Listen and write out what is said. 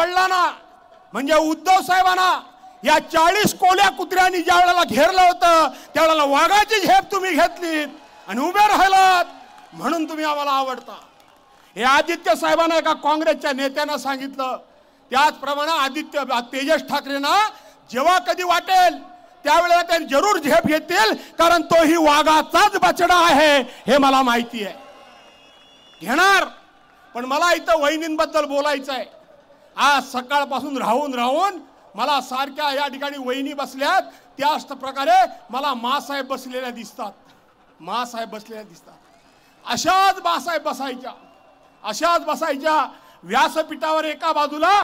वडिलांना म्हणजे उद्धव साहेबांना या चाळीस कोल्या कुत्र्यांनी ज्या वेळेला घेरलं होतं त्यावेळेला वाघाची झेप तुम्ही घेतली आणि उभे राहिलात म्हणून तुम्ही आम्हाला आवडता हे आदित्य साहेबांना एका काँग्रेसच्या नेत्यांना सांगितलं त्याचप्रमाणे आदित्य तेजस ठाकरेंना जेव्हा कधी वाटेल त्यावेळेला त्यांनी जरूर झेप घेतील कारण तो ही वाघाचाच बचडा आहे हे मला माहिती आहे घेणार पण मला इथं वहिनींबद्दल बोलायचं आहे आज सकाळपासून राहून राहून मला सारख्या या ठिकाणी वहिनी बसल्यात त्याच प्रकारे मला मासाहेब बसलेल्या दिसतात मासाहेब बसलेल्या दिसतात अशाच मासाहेब बसायच्या अशाच बसायच्या व्यासपीठावर एका बाजूला